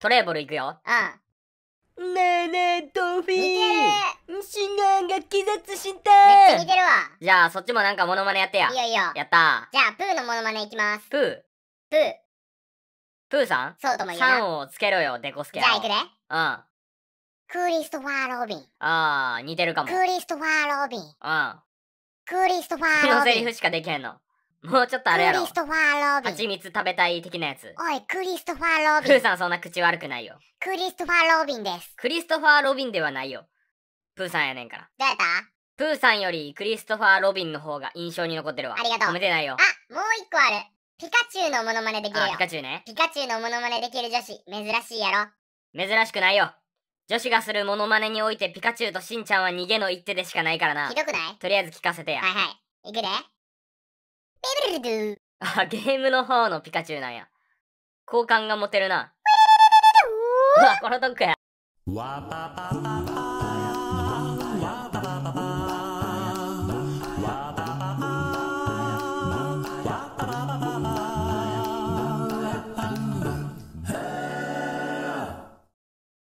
トレーボル行くよ。うん。ねえねえ、トフィー。似てシガーが気絶しためっちゃ似てるわ。じゃあ、そっちもなんかモノマネやってや。いいよいいよ。やったじゃあ、プーのモノマネいきます。プー。プー。プーさんそうとも言うな。3をつけろよ、デコスケ。じゃあ、行くで。うん。クリストファー・ロビン。ああ、似てるかも。クリストファー・ロビン。うん。クリストファー・ロビン。のセリフしかできへんの。もうちょっとあれやろ。クリストファー・ロビン。蜂蜜食べたい的なやつ。おい、クリストファー・ロビン。プーさんそんな口悪くないよ。クリストファー・ロビンです。クリストファー・ロビンではないよ。プーさんやねんから。ったプーさんよりクリストファー・ロビンの方が印象に残ってるわ。ありがとう。褒めてないよ。あ、もう一個ある。ピカチュウのモノマネできるよ。ピカチュウね。ピカチュウのモノマネできる女子、珍しいやろ。珍しくないよ。女子がするモノマネにおいてピカチュウとしんちゃんは逃げの一手でしかないからな。ひどくないとりあえず聞かせてや。はいはい。いくで。あ、ゲームの方のピカチュウなんや。好感が持てるな。うわ、このドックや。